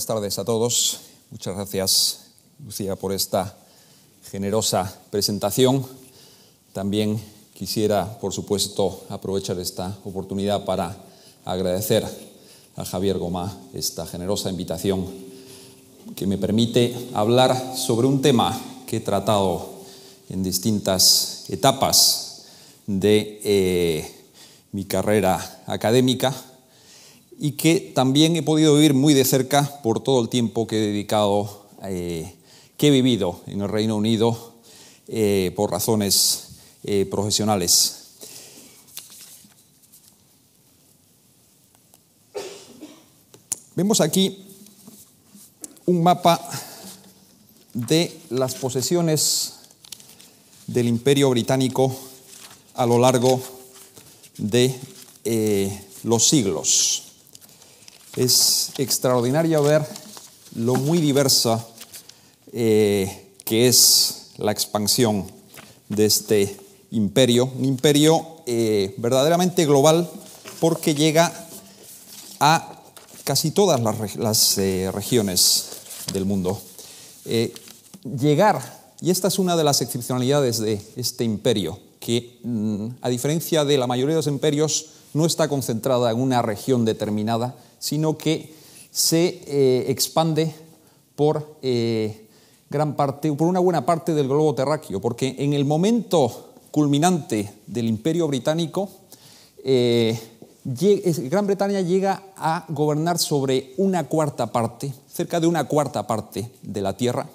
buenas tardes a todos. Muchas gracias, Lucía, por esta generosa presentación. También quisiera, por supuesto, aprovechar esta oportunidad para agradecer a Javier Gomá esta generosa invitación que me permite hablar sobre un tema que he tratado en distintas etapas de eh, mi carrera académica y que también he podido vivir muy de cerca por todo el tiempo que he dedicado, eh, que he vivido en el Reino Unido eh, por razones eh, profesionales. Vemos aquí un mapa de las posesiones del Imperio Británico a lo largo de los siglos. Es extraordinario ver lo muy diversa eh, que es la expansión de este imperio, un imperio eh, verdaderamente global porque llega a casi todas las, eh, regiones del mundo. llegar, y esta es una de las excepcionalidades de este imperio, que mm, a diferencia de la mayoría de los imperios no está concentrada en una región determinada, sino que se eh, expande por eh, gran parte, por una buena parte del globo terráqueo, porque en el momento culminante del Imperio Británico, eh, Gran Bretaña llega a gobernar sobre una cuarta parte, cerca de una cuarta parte de la Tierra,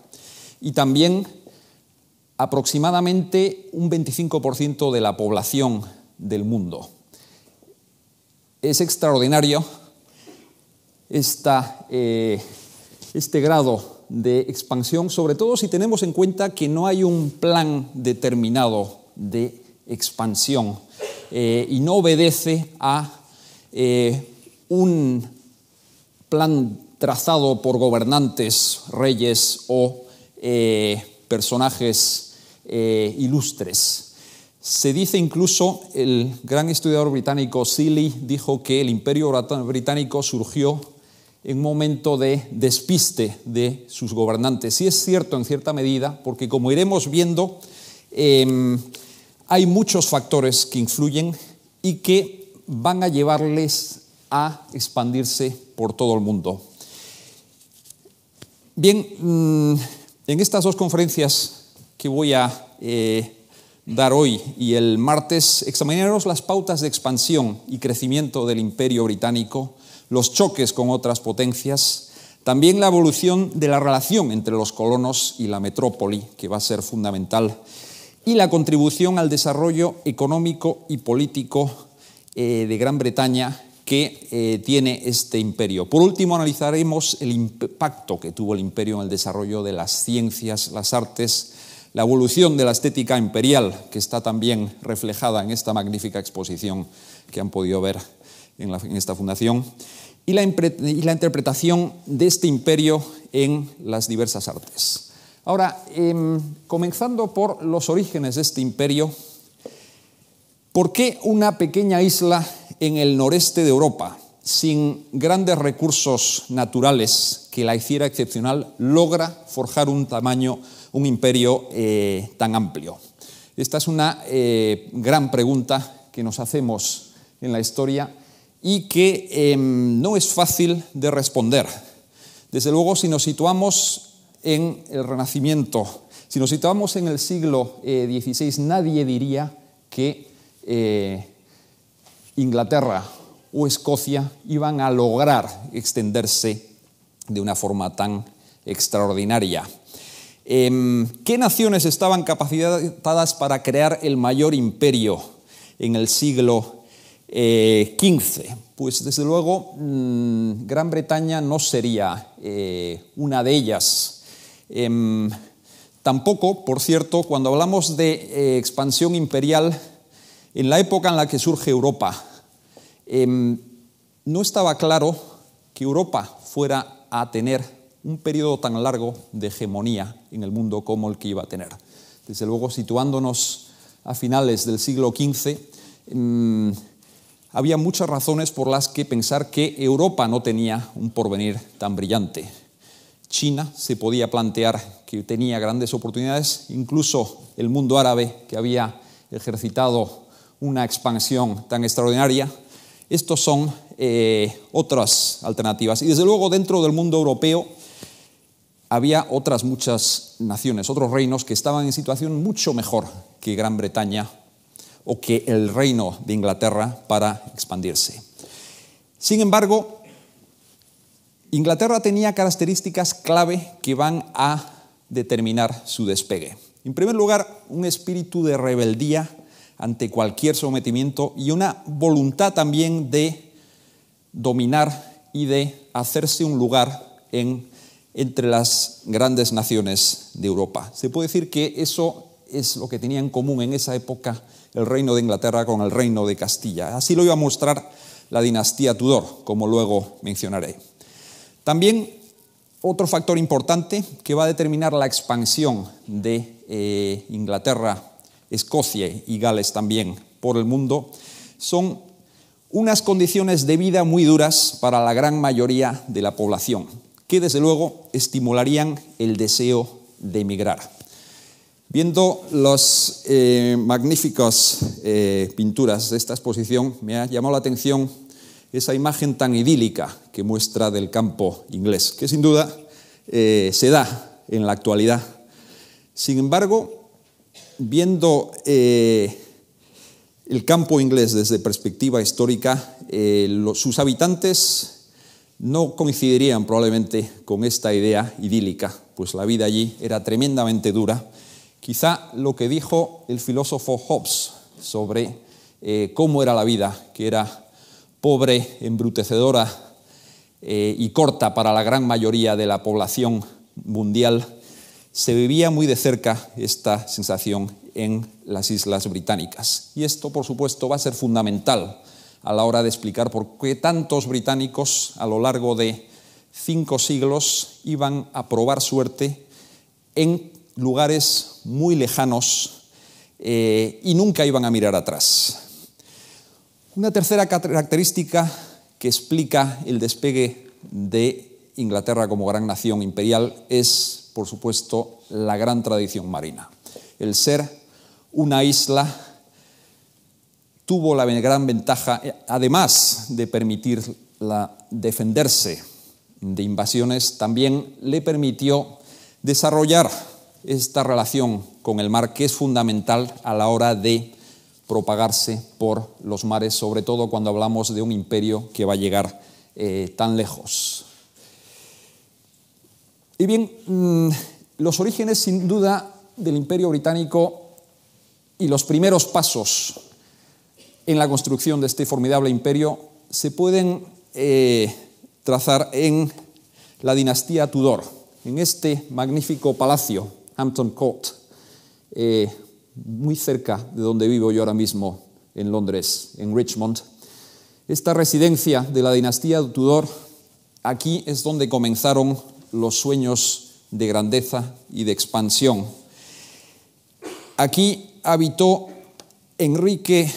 y también aproximadamente un 25% de la población del mundo. Es extraordinario esta, eh, este grado de expansión, sobre todo si tenemos en cuenta que no hay un plan determinado de expansión eh, y no obedece a eh, un plan trazado por gobernantes, reyes o personajes ilustres. Se dice incluso, el gran estudiador británico Seeley dijo que el imperio británico surgió en un momento de despiste de sus gobernantes. Y es cierto en cierta medida, porque como iremos viendo, em, hay muchos factores que influyen y que van a llevarles a expandirse por todo el mundo. Bien, mm, en estas dos conferencias que voy a eh, dar hoy y el martes, examinaremos las pautas de expansión y crecimiento del imperio británico los choques con otras potencias, también la evolución de la relación entre los colonos y la metrópoli, que va a ser fundamental, y la contribución al desarrollo económico y político eh, de Gran Bretaña que eh, tiene este imperio. Por último, analizaremos el impacto que tuvo el imperio en el desarrollo de las ciencias, las artes, la evolución de la estética imperial, que está también reflejada en esta magnífica exposición que han podido ver en, esta fundación, y la, interpretación de este imperio en las diversas artes. Ahora, em, comenzando por los orígenes de este imperio, ¿por qué una pequeña isla en el noreste de Europa, sin grandes recursos naturales que la hiciera excepcional, logra forjar un tamaño, un imperio eh, tan amplio? Esta es una eh, gran pregunta que nos hacemos en la historia y que em, no es fácil de responder. Desde luego, si nos situamos en el Renacimiento, si nos situamos en el siglo XVI, eh, nadie diría que eh, Inglaterra o Escocia iban a lograr extenderse de una forma tan extraordinaria. Em, ¿Qué naciones estaban capacitadas para crear el mayor imperio en el siglo 15. Eh, pues desde luego mm, Gran Bretaña no sería eh, una de ellas. Em, tampoco, por cierto, cuando hablamos de eh, expansión imperial, en la época en la que surge Europa, em, no estaba claro que Europa fuera a tener un periodo tan largo de hegemonía en el mundo como el que iba a tener. Desde luego, situándonos a finales del siglo XV, había muchas razones por las que pensar que Europa no tenía un porvenir tan brillante. China se podía plantear que tenía grandes oportunidades, incluso el mundo árabe que había ejercitado una expansión tan extraordinaria. Estos son eh, otras alternativas. Y desde luego dentro del mundo europeo había otras muchas naciones, otros reinos que estaban en situación mucho mejor que Gran Bretaña o que el reino de Inglaterra para expandirse. Sin embargo, Inglaterra tenía características clave que van a determinar su despegue. En primer lugar, un espíritu de rebeldía ante cualquier sometimiento y una voluntad también de dominar y de hacerse un lugar entre las grandes naciones de Europa. Se puede decir que eso es lo que tenía en común en esa época el reino de Inglaterra con el reino de Castilla. Así lo iba a mostrar la dinastía Tudor, como luego mencionaré. También otro factor importante que va a determinar la expansión de eh, Inglaterra, Escocia y Gales también por el mundo son unas condiciones de vida muy duras para la gran mayoría de la población, que desde luego estimularían el deseo de emigrar. Viendo las eh, magníficas eh, pinturas de esta exposición, me ha llamado la atención esa imagen tan idílica que muestra del campo inglés, que sin duda eh, se da en la actualidad. Sin embargo, viendo el campo inglés desde perspectiva histórica, sus habitantes no coincidirían probablemente con esta idea idílica, pues la vida allí era tremendamente dura Quizá lo que dijo el filósofo Hobbes sobre eh, cómo era la vida, que era pobre, embrutecedora eh, y corta para la gran mayoría de la población mundial, se vivía muy de cerca esta sensación en las islas británicas. Y esto, por supuesto, va a ser fundamental a la hora de explicar por qué tantos británicos a lo largo de cinco siglos iban a probar suerte en lugares muy lejanos eh, y nunca iban a mirar atrás. Una tercera característica que explica el despegue de Inglaterra como gran nación imperial es, por supuesto, la gran tradición marina. El ser una isla tuvo la gran ventaja, eh, además de permitirla defenderse de invasiones, también le permitió desarrollar esta relación con el mar que es fundamental a la hora de propagarse por los mares, sobre todo cuando hablamos de un imperio que va a llegar eh, tan lejos. Y bien, mm, los orígenes sin duda del imperio británico y los primeros pasos en la construcción de este formidable imperio se pueden eh, trazar en la dinastía Tudor, en este magnífico palacio Hampton Court, eh, muy cerca de donde vivo yo ahora mismo en Londres, en Richmond. Esta residencia de la dinastía Tudor, aquí es donde comenzaron los sueños de grandeza y de expansión. Aquí habitó Enrique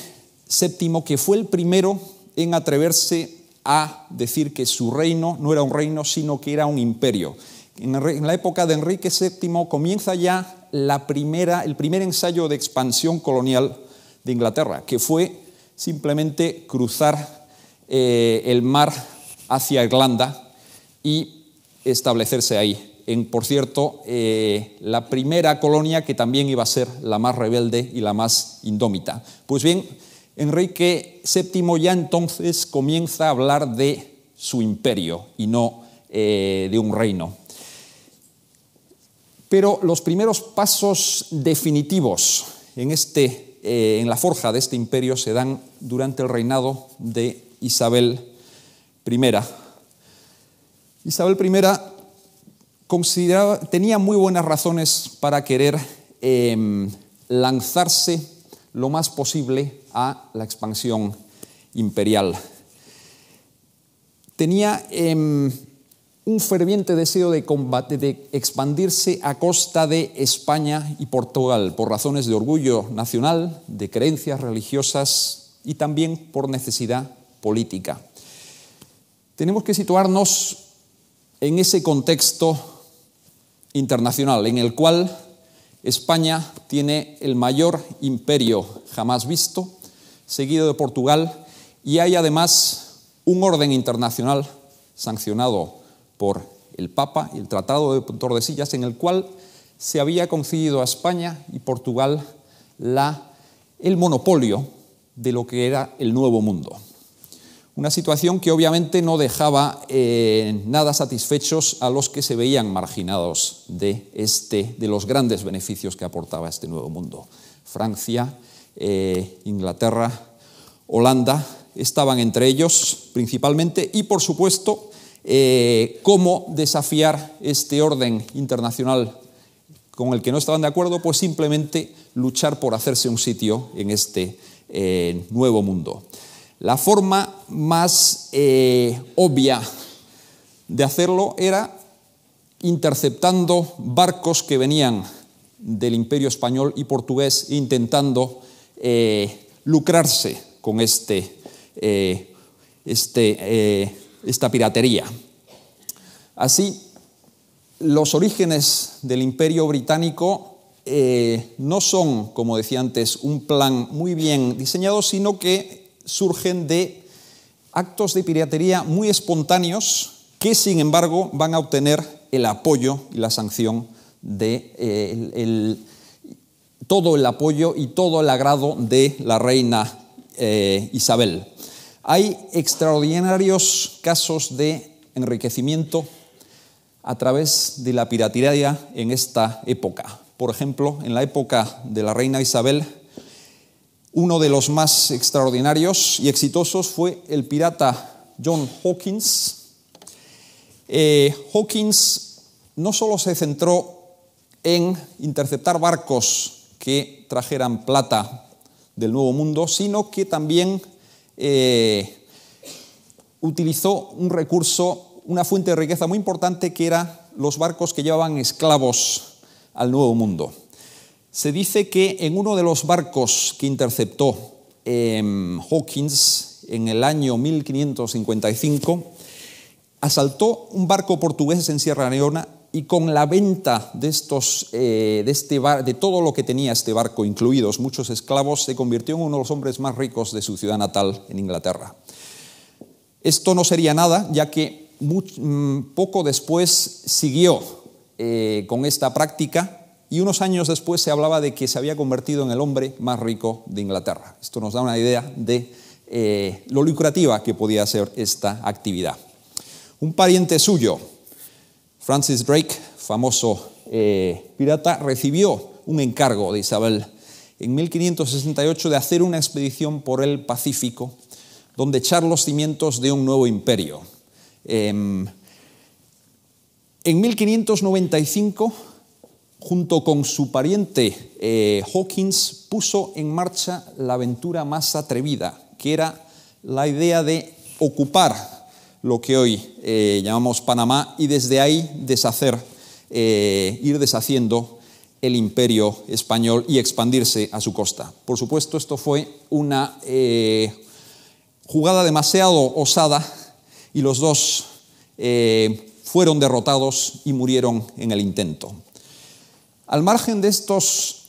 VII, que fue el primero en atreverse a decir que su reino no era un reino, sino que era un imperio. En la época de Enrique VII comienza ya el primer ensayo de expansión colonial de Inglaterra, que fue simplemente cruzar eh, el mar hacia Irlanda y establecerse ahí. En, por cierto, eh, la primera colonia que también iba a ser la más rebelde y la más indómita. Pues bien, Enrique VII ya entonces comienza a hablar de su imperio y no eh, de un reino. Pero los primeros pasos definitivos en, este, eh, en la forja de este imperio se dan durante el reinado de Isabel I. Isabel I tenía muy buenas razones para querer em, lanzarse lo más posible a la expansión imperial. Tenía em, un ferviente deseo de, combate, de expandirse a costa de España y Portugal, por razones de orgullo nacional, de creencias religiosas y también por necesidad política. Tenemos que situarnos en ese contexto internacional en el cual España tiene el mayor imperio jamás visto, seguido de Portugal, y hay además un orden internacional sancionado por el Papa y el Tratado de Tordesillas, en el cual se había concedido a España y Portugal la, el monopolio de lo que era el Nuevo Mundo. Una situación que obviamente no dejaba eh, nada satisfechos a los que se veían marginados de, este, de los grandes beneficios que aportaba este Nuevo Mundo. Francia, eh, Inglaterra, Holanda estaban entre ellos principalmente y, por supuesto, eh, cómo desafiar este orden internacional con el que no estaban de acuerdo, pues simplemente luchar por hacerse un sitio en este eh, nuevo mundo. La forma más eh, obvia de hacerlo era interceptando barcos que venían del imperio español y portugués e intentando lucrarse con este, este esta piratería. Así, los orígenes del imperio británico eh, no son, como decía antes, un plan muy bien diseñado, sino que surgen de actos de piratería muy espontáneos que, sin embargo, van a obtener el apoyo y la sanción de eh, todo el apoyo y todo el agrado de la reina eh, Isabel. Hay extraordinarios casos de enriquecimiento a través de la piratería en esta época. Por ejemplo, en la época de la reina Isabel, uno de los más extraordinarios y exitosos fue el pirata John Hawkins. Eh, Hawkins no solo se centró en interceptar barcos que trajeran plata del Nuevo Mundo, sino que también eh, utilizó un recurso, una fuente de riqueza muy importante que eran los barcos que llevaban esclavos al Nuevo Mundo. Se dice que en uno de los barcos que interceptó em, Hawkins en el año 1555, asaltó un barco portugués en Sierra Leona y con la venta de, estos, eh, de, este de todo lo que tenía este barco, incluidos muchos esclavos, se convirtió en uno de los hombres más ricos de su ciudad natal, en Inglaterra. Esto no sería nada, ya que mm, poco después siguió eh, con esta práctica y unos años después se hablaba de que se había convertido en el hombre más rico de Inglaterra. Esto nos da una idea de eh, lo lucrativa que podía ser esta actividad. Un pariente suyo, Francis Drake, famoso eh, pirata, recibió un encargo de Isabel en 1568 de hacer una expedición por el Pacífico donde echar los cimientos de un nuevo imperio. Em, en 1595, junto con su pariente eh, Hawkins, puso en marcha la aventura más atrevida, que era la idea de ocupar lo que hoy eh, llamamos Panamá y desde ahí deshacer, eh, ir deshaciendo el imperio español y expandirse a su costa. Por supuesto, esto fue una eh, jugada demasiado osada y los dos fueron derrotados y murieron en el intento. Al margen de estos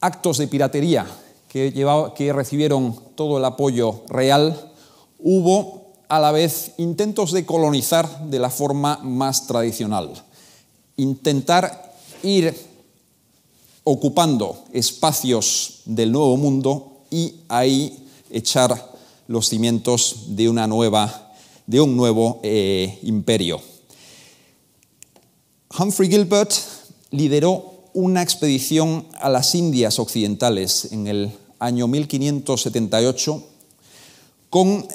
actos de piratería que, que recibieron todo el apoyo real, hubo a la vez intentos de colonizar de la forma más tradicional, intentar ir ocupando espacios del nuevo mundo y ahí echar los cimientos de una nueva, de un nuevo eh, imperio. Humphrey Gilbert lideró una expedición a las Indias occidentales en el año 1578 con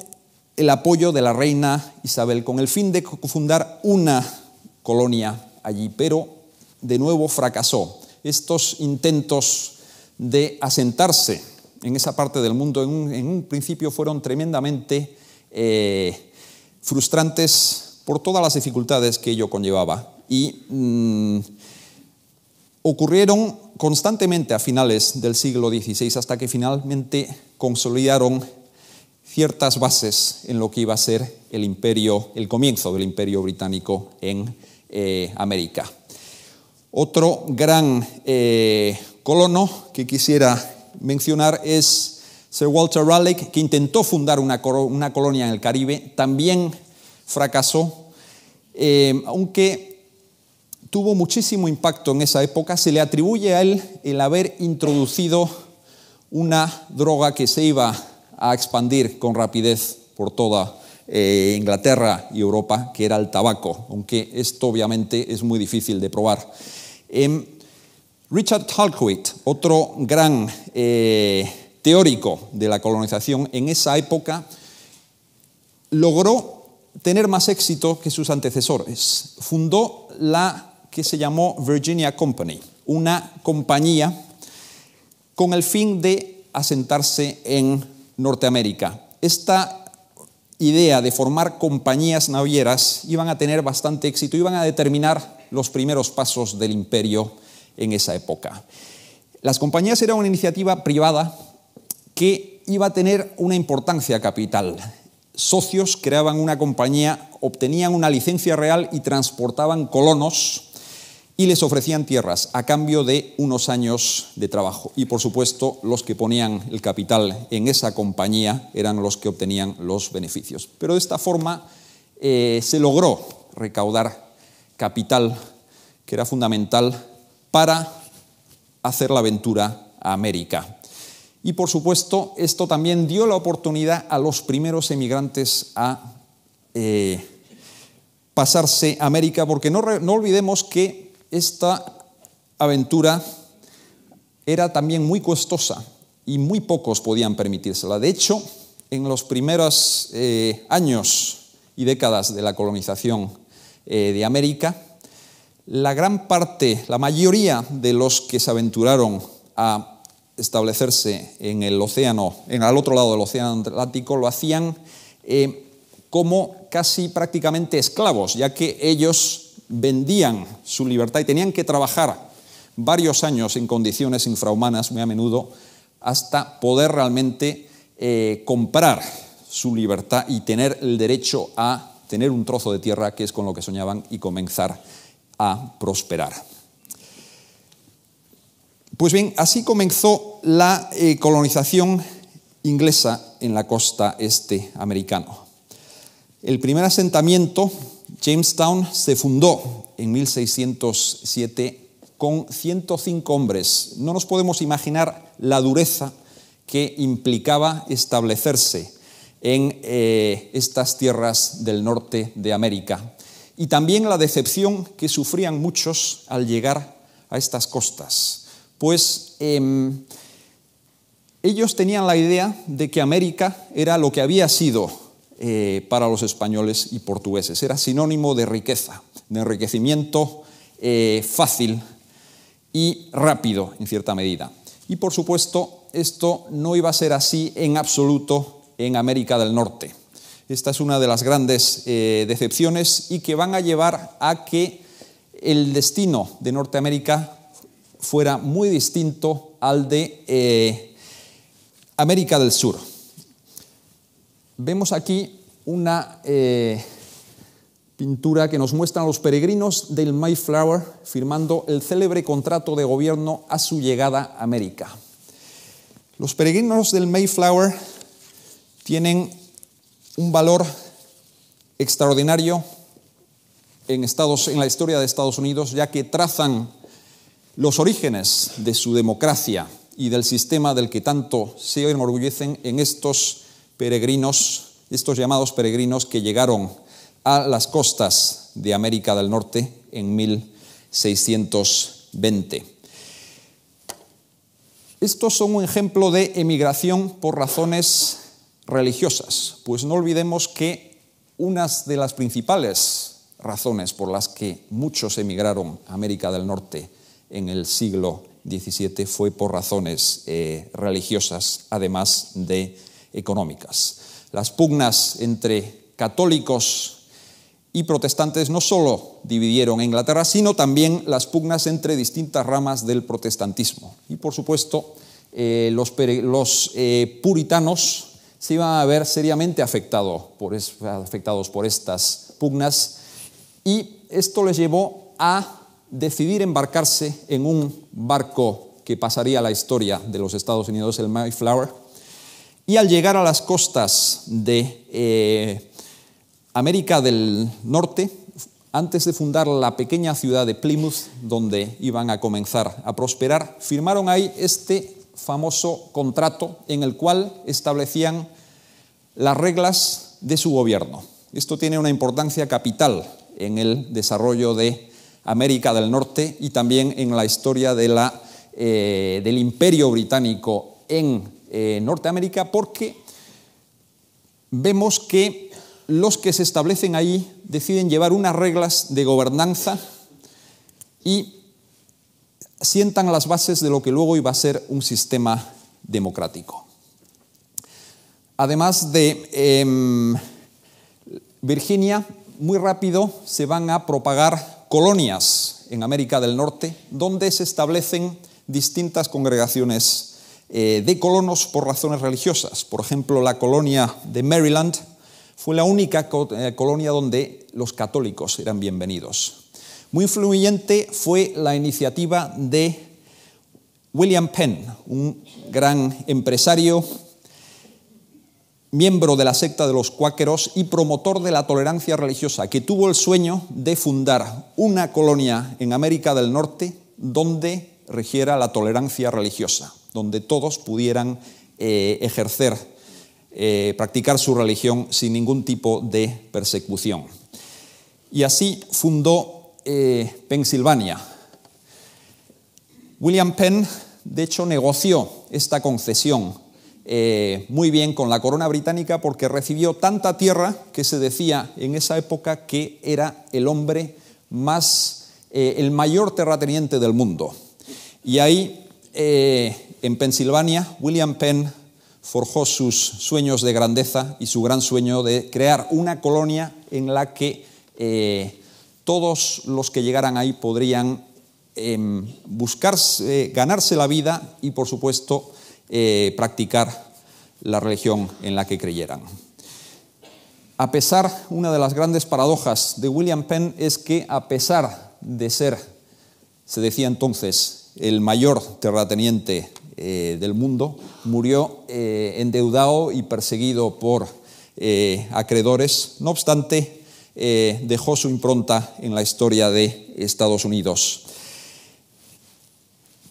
el apoyo de la reina Isabel con el fin de fundar una colonia allí, pero de nuevo fracasó. Estos intentos de asentarse en esa parte del mundo en un, principio fueron tremendamente eh, frustrantes por todas las dificultades que ello conllevaba y mm, ocurrieron constantemente a finales del siglo XVI hasta que finalmente consolidaron ciertas bases en lo que iba a ser el imperio, el comienzo del imperio británico en eh, América. Otro gran eh, colono que quisiera mencionar es Sir Walter Raleigh, que intentó fundar una, colonia en el Caribe, también fracasó, eh, aunque tuvo muchísimo impacto en esa época, se le atribuye a él el haber introducido una droga que se iba a a expandir con rapidez por toda eh, Inglaterra y Europa, que era el tabaco, aunque esto obviamente es muy difícil de probar. Em, Richard Talcott, otro gran eh, teórico de la colonización en esa época, logró tener más éxito que sus antecesores. Fundó la que se llamó Virginia Company, una compañía con el fin de asentarse en Norteamérica. Esta idea de formar compañías navieras iban a tener bastante éxito, iban a determinar los primeros pasos del imperio en esa época. Las compañías eran una iniciativa privada que iba a tener una importancia capital. Socios creaban una compañía, obtenían una licencia real y transportaban colonos y les ofrecían tierras a cambio de unos años de trabajo. Y por supuesto, los que ponían el capital en esa compañía eran los que obtenían los beneficios. Pero de esta forma eh, se logró recaudar capital que era fundamental para hacer la aventura a América. Y por supuesto, esto también dio la oportunidad a los primeros emigrantes a eh, pasarse a América, porque no, no olvidemos que esta aventura era también muy costosa y muy pocos podían permitírsela. De hecho, en los primeros eh, años y décadas de la colonización eh, de América, la gran parte, la mayoría de los que se aventuraron a establecerse en el océano, en el otro lado del océano Atlántico, lo hacían eh, como casi prácticamente esclavos, ya que ellos vendían su libertad y tenían que trabajar varios años en condiciones infrahumanas muy a menudo hasta poder realmente eh, comprar su libertad y tener el derecho a tener un trozo de tierra que es con lo que soñaban y comenzar a prosperar. Pues bien, así comenzó la eh, colonización inglesa en la costa este americano El primer asentamiento Jamestown se fundó en 1607 con 105 hombres. No nos podemos imaginar la dureza que implicaba establecerse en eh, estas tierras del norte de América y también la decepción que sufrían muchos al llegar a estas costas, pues em, ellos tenían la idea de que América era lo que había sido eh, para los españoles y portugueses. Era sinónimo de riqueza, de enriquecimiento eh, fácil y rápido, en cierta medida. Y por supuesto, esto no iba a ser así en absoluto en América del Norte. Esta es una de las grandes eh, decepciones y que van a llevar a que el destino de Norteamérica fuera muy distinto al de América del Sur. Vemos aquí una eh, pintura que nos muestra a los peregrinos del Mayflower firmando el célebre contrato de gobierno a su llegada a América. Los peregrinos del Mayflower tienen un valor extraordinario en, Estados, en la historia de Estados Unidos, ya que trazan los orígenes de su democracia y del sistema del que tanto se enorgullecen en estos peregrinos, estos llamados peregrinos que llegaron a las costas de América del Norte en 1620. Estos son un ejemplo de emigración por razones religiosas, pues no olvidemos que una de las principales razones por las que muchos emigraron a América del Norte en el siglo XVII fue por razones eh, religiosas, además de económicas. Las pugnas entre católicos y protestantes no solo dividieron Inglaterra, sino también las pugnas entre distintas ramas del protestantismo. Y por supuesto, eh, los, eh, puritanos se iban a ver seriamente afectados por estas pugnas y esto les llevó a decidir embarcarse en un barco que pasaría la historia de los Estados Unidos, el Mayflower, y al llegar a las costas de eh, América del Norte, antes de fundar la pequeña ciudad de Plymouth, donde iban a comenzar a prosperar, firmaron ahí este famoso contrato en el cual establecían las reglas de su gobierno. Esto tiene una importancia capital en el desarrollo de América del Norte y también en la historia eh, del imperio británico en eh, Norteamérica, porque vemos que los que se establecen ahí deciden llevar unas reglas de gobernanza y sientan las bases de lo que luego iba a ser un sistema democrático. Además de em, Virginia, muy rápido se van a propagar colonias en América del Norte, donde se establecen distintas congregaciones eh, de colonos por razones religiosas. Por ejemplo, la colonia de Maryland fue la única eh, colonia donde los católicos eran bienvenidos. Muy influyente fue la iniciativa de William Penn, un gran empresario, miembro de la secta de los cuáqueros y promotor de la tolerancia religiosa, que tuvo el sueño de fundar una colonia en América del Norte donde regiera la tolerancia religiosa donde todos pudieran eh, ejercer, eh, practicar su religión sin ningún tipo de persecución. Y así fundó eh, Pensilvania. William Penn, de hecho, negoció esta concesión muy bien con la corona británica porque recibió tanta tierra que se decía en esa época que era el hombre más, el mayor terrateniente del mundo. Y ahí en Pensilvania, William Penn forjó sus sueños de grandeza y su gran sueño de crear una colonia en la que eh, todos los que llegaran ahí podrían em, buscarse, ganarse la vida y, por supuesto, eh, practicar la religión en la que creyeran. A pesar, una de las grandes paradojas de William Penn es que, a pesar de ser, se decía entonces, el mayor terrateniente eh, del mundo, murió eh, endeudado y perseguido por eh, acreedores. No obstante, dejó su impronta en la historia de Estados Unidos.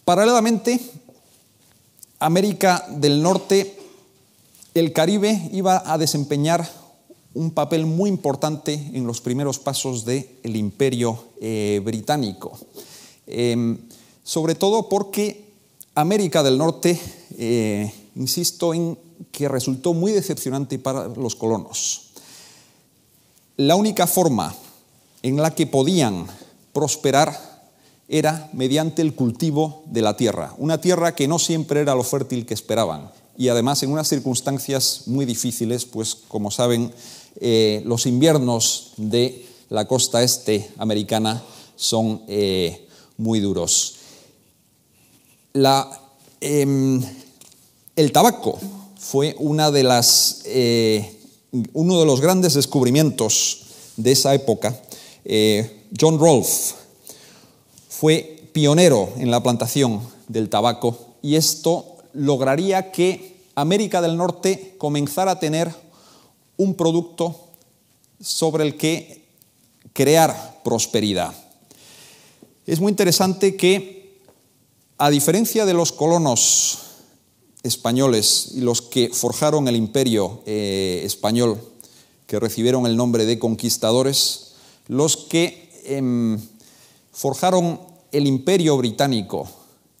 Paralelamente, América del Norte, el Caribe iba a desempeñar un papel muy importante en los primeros pasos del imperio británico, em, sobre todo porque América del Norte, eh, insisto en que resultó muy decepcionante para los colonos. La única forma en la que podían prosperar era mediante el cultivo de la tierra, una tierra que no siempre era lo fértil que esperaban y además en unas circunstancias muy difíciles, pues como saben, eh, los inviernos de la costa este americana son eh, muy duros. Em, el tabaco fue una de las, eh, uno de los grandes descubrimientos de esa época. Eh, John Rolfe fue pionero en la plantación del tabaco y esto lograría que América del Norte comenzara a tener un producto sobre el que crear prosperidad. Es muy interesante que a diferencia de los colonos españoles y los que forjaron el imperio eh, español, que recibieron el nombre de conquistadores, los que em, forjaron el imperio británico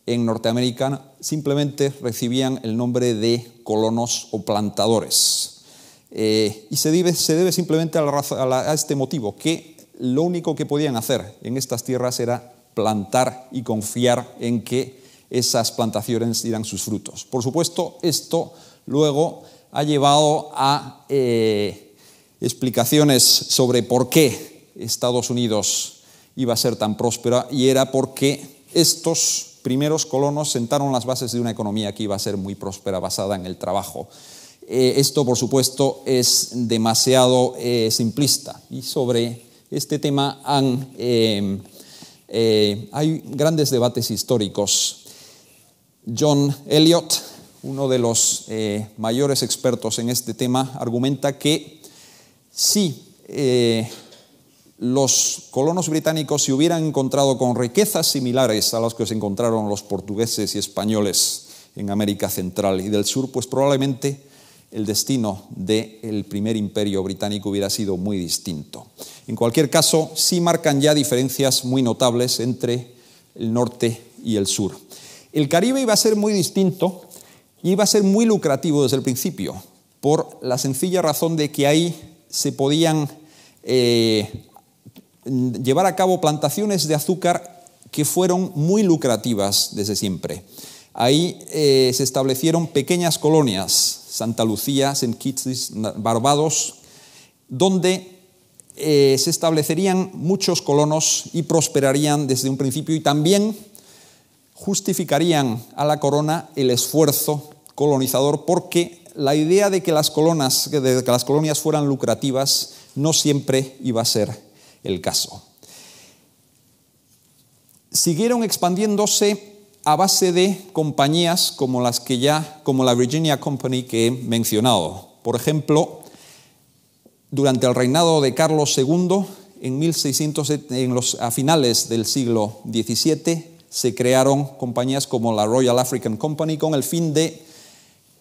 en Norteamérica simplemente recibían el nombre de colonos o plantadores. Eh, y se debe, simplemente a este motivo, que lo único que podían hacer en estas tierras era plantar y confiar en que esas plantaciones dirán sus frutos. Por supuesto, esto luego ha llevado a eh, explicaciones sobre por qué Estados Unidos iba a ser tan próspera y era porque estos primeros colonos sentaron las bases de una economía que iba a ser muy próspera basada en el trabajo. Eh, esto, por supuesto, es demasiado eh, simplista y sobre este tema han eh, hay grandes debates históricos. John Eliot, uno de los eh, mayores expertos en este tema, argumenta que si eh, los colonos británicos se hubieran encontrado con riquezas similares a las que se encontraron los portugueses y españoles en América Central y del Sur, pues probablemente el destino del primer imperio británico hubiera sido muy distinto. En cualquier caso, sí marcan ya diferencias muy notables entre el norte y el sur. El Caribe iba a ser muy distinto y iba a ser muy lucrativo desde el principio, por la sencilla razón de que ahí se podían eh, llevar a cabo plantaciones de azúcar que fueron muy lucrativas desde siempre. Ahí eh, se establecieron pequeñas colonias Santa Lucía, St. Kitts, Barbados, donde eh, se establecerían muchos colonos y prosperarían desde un principio y también justificarían a la corona el esfuerzo colonizador porque la idea de que las colonias fueran lucrativas no siempre iba a ser el caso. Siguieron expandiéndose a base de compañías como las que ya, como la Virginia Company que he mencionado. Por ejemplo, durante el reinado de Carlos II, en, los, a finales del siglo XVII, se crearon compañías como la Royal African Company con el fin de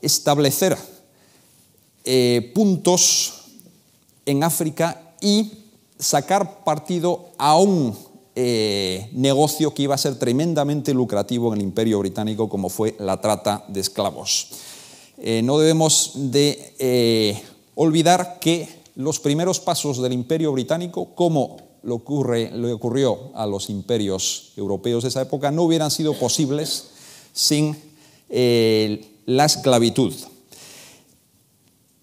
establecer eh, puntos en África y sacar partido aún eh, negocio que iba a ser tremendamente lucrativo en el imperio británico como fue la trata de esclavos. Eh, no debemos de eh, olvidar que los primeros pasos del imperio británico, como ocurre, le ocurrió a los imperios europeos de esa época, no hubieran sido posibles sin la esclavitud.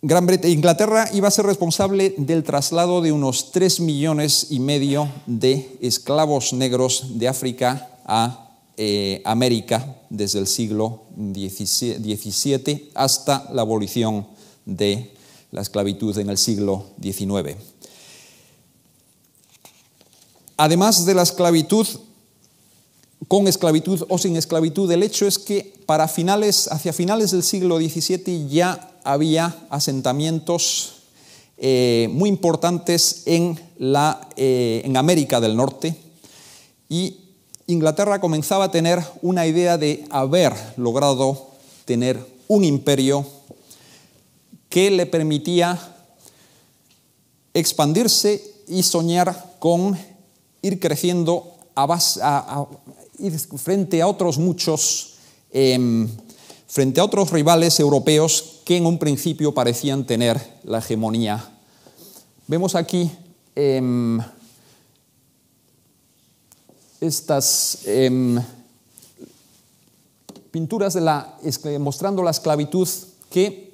Gran Inglaterra iba a ser responsable del traslado de unos 3 millones y medio de esclavos negros de África a eh, América desde el siglo XVII hasta la abolición de la esclavitud en el siglo XIX. Además de la esclavitud, con esclavitud o sin esclavitud, el hecho es que para finales, hacia finales del siglo XVII ya había asentamientos eh, muy importantes en, la, eh, en América del Norte y Inglaterra comenzaba a tener una idea de haber logrado tener un imperio que le permitía expandirse y soñar con ir creciendo frente a otros muchos eh, frente a otros rivales europeos que en un principio parecían tener la hegemonía. Vemos aquí em, estas em, pinturas de la, mostrando la esclavitud que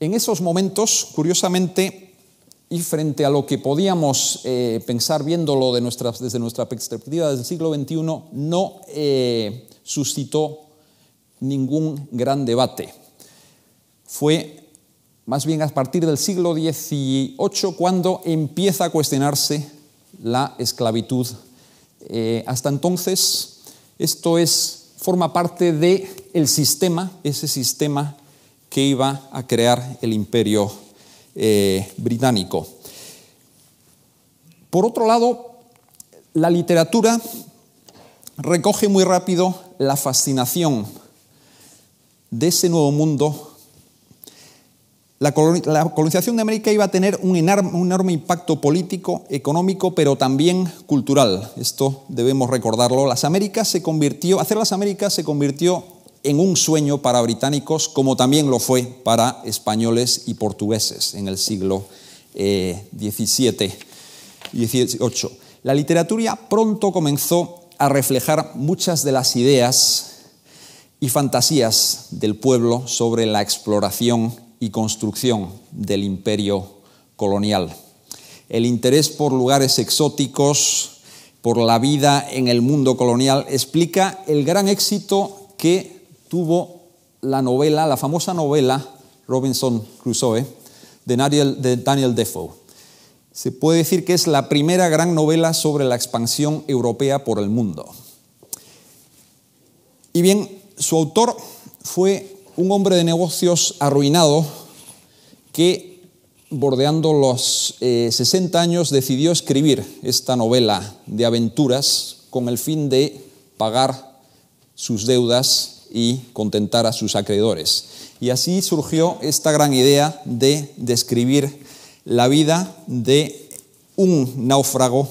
en esos momentos, curiosamente, y frente a lo que podíamos eh, pensar viéndolo desde nuestra perspectiva del siglo XXI, no eh, suscitó ningún gran debate. Fue más bien a partir del siglo XVIII cuando empieza a cuestionarse la esclavitud. Eh, hasta entonces, esto es, forma parte del el sistema, ese sistema que iba a crear el imperio eh, británico. Por otro lado, la literatura recoge muy rápido la fascinación de ese nuevo mundo, la, colonización de América iba a tener un enorme, impacto político, económico, pero también cultural. Esto debemos recordarlo. Las Américas se convirtió, hacer las Américas se convirtió en un sueño para británicos, como también lo fue para españoles y portugueses en el siglo XVII, eh, XVIII. La literatura pronto comenzó a reflejar muchas de las ideas y fantasías del pueblo sobre la exploración y construcción del imperio colonial. El interés por lugares exóticos, por la vida en el mundo colonial, explica el gran éxito que tuvo la novela, la famosa novela Robinson Crusoe, de Daniel, Defoe. Se puede decir que es la primera gran novela sobre la expansión europea por el mundo. Y bien, su autor fue un hombre de negocios arruinado que, bordeando los 60 eh, años, decidió escribir esta novela de aventuras con el fin de pagar sus deudas y contentar a sus acreedores. Y así surgió esta gran idea de describir la vida de un náufrago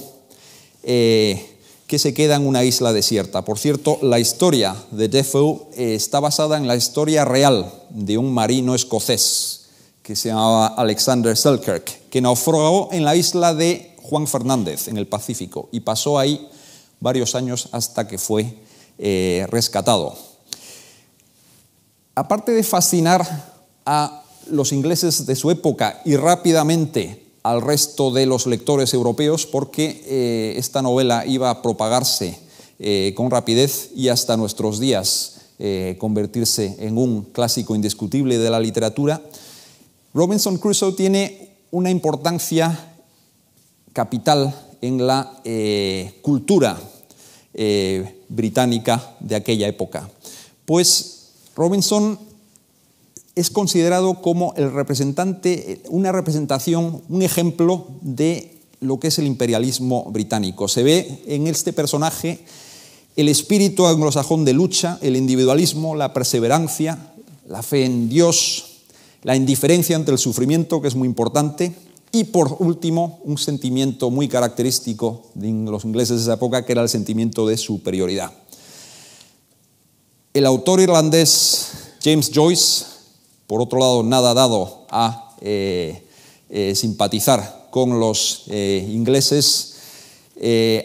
eh, que se queda en una isla desierta. Por cierto, la historia de Defoe eh, está basada en la historia real de un marino escocés que se llamaba Alexander Selkirk, que naufragó en la isla de Juan Fernández, en el Pacífico, y pasó ahí varios años hasta que fue eh, rescatado. Aparte de fascinar a los ingleses de su época y rápidamente al resto de los lectores europeos porque eh, esta novela iba a propagarse eh, con rapidez y hasta nuestros días eh, convertirse en un clásico indiscutible de la literatura. Robinson Crusoe tiene una importancia capital en la cultura británica de aquella época, pues Robinson es considerado como el representante, una representación, un ejemplo de lo que es el imperialismo británico. Se ve en este personaje el espíritu anglosajón de lucha, el individualismo, la perseverancia, la fe en Dios, la indiferencia ante el sufrimiento, que es muy importante, y por último, un sentimiento muy característico de los ingleses de esa época, que era el sentimiento de superioridad. El autor irlandés James Joyce por otro lado, nada dado a eh, eh, simpatizar con los eh, ingleses,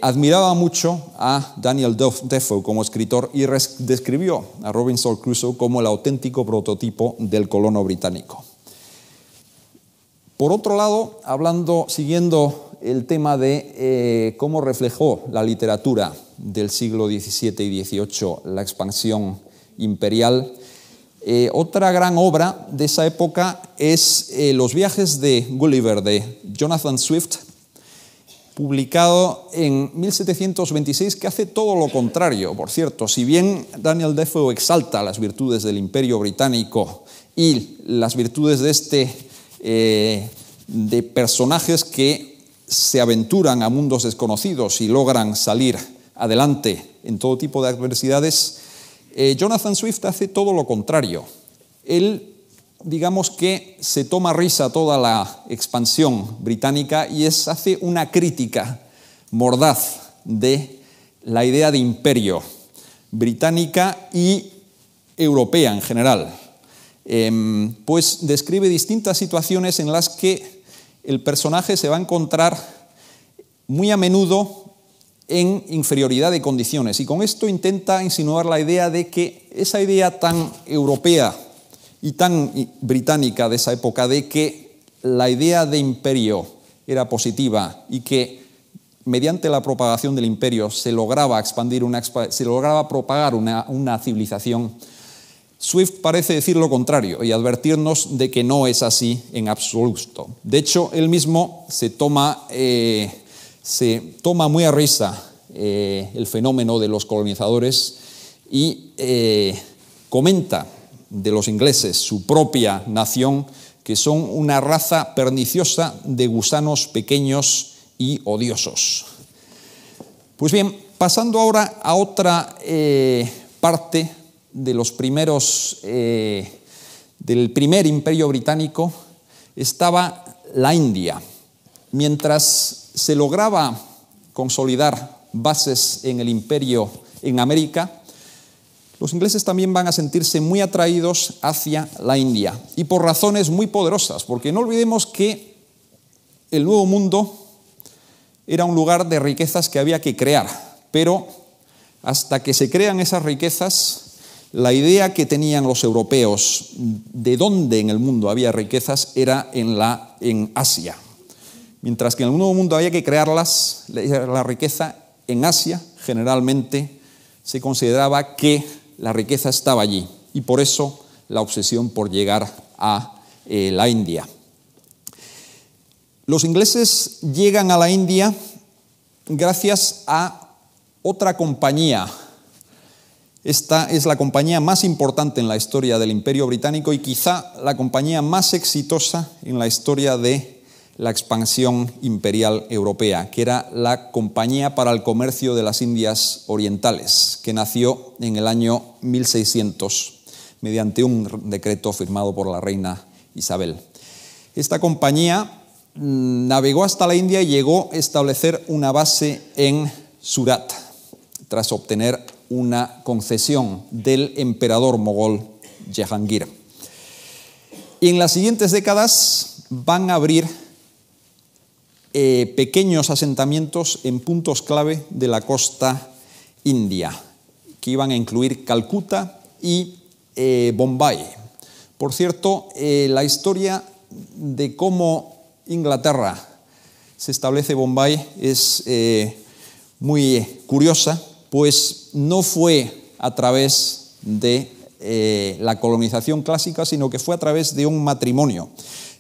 admiraba mucho a Daniel Defoe como escritor y describió a Robinson Crusoe como el auténtico prototipo del colono británico. Por otro lado, hablando, siguiendo el tema de cómo reflejó la literatura del siglo XVII y XVIII la expansión imperial, eh, otra gran obra de esa época es eh, Los viajes de Gulliver de Jonathan Swift, publicado en 1726, que hace todo lo contrario, por cierto. Si bien Daniel Defoe exalta las virtudes del imperio británico y las virtudes de este, eh, de personajes que se aventuran a mundos desconocidos y logran salir adelante en todo tipo de adversidades, eh, Jonathan Swift hace todo lo contrario. Él, digamos que se toma risa toda la expansión británica y hace una crítica mordaz de la idea de imperio británica y europea en general. Em, pues describe distintas situaciones en las que el personaje se va a encontrar muy a menudo en inferioridad de condiciones. Y con esto intenta insinuar la idea de que esa idea tan europea y tan británica de esa época de que la idea de imperio era positiva y que mediante la propagación del imperio se lograba expandir una, se lograba propagar una, una civilización. Swift parece decir lo contrario y advertirnos de que no es así en absoluto. De hecho, él mismo se toma eh, se toma muy a risa eh, el fenómeno de los colonizadores y eh, comenta de los ingleses, su propia nación, que son una raza perniciosa de gusanos pequeños y odiosos. Pues bien, pasando ahora a otra eh, parte de los primeros, del primer imperio británico, estaba la India. Mientras se lograba consolidar bases en el imperio en América, los ingleses también van a sentirse muy atraídos hacia la India y por razones muy poderosas, porque no olvidemos que el Nuevo Mundo era un lugar de riquezas que había que crear, pero hasta que se crean esas riquezas, la idea que tenían los europeos de dónde en el mundo había riquezas era en, la, en Asia. Mientras que en el nuevo mundo había que crearlas, la riqueza en Asia generalmente se consideraba que la riqueza estaba allí y por eso la obsesión por llegar a eh, la India. Los ingleses llegan a la India gracias a otra compañía. Esta es la compañía más importante en la historia del Imperio Británico y quizá la compañía más exitosa en la historia de la expansión imperial europea, que era la Compañía para el Comercio de las Indias Orientales, que nació en el año 1600 mediante un decreto firmado por la reina Isabel. Esta compañía mm, navegó hasta la India y llegó a establecer una base en Surat, tras obtener una concesión del emperador mogol Jehangir. Y en las siguientes décadas van a abrir eh, pequeños asentamientos en puntos clave de la costa india, que iban a incluir Calcuta y eh, Bombay. Por cierto, eh, la historia de cómo Inglaterra se establece Bombay es muy curiosa, pues no fue a través de la colonización clásica, sino que fue a través de un matrimonio.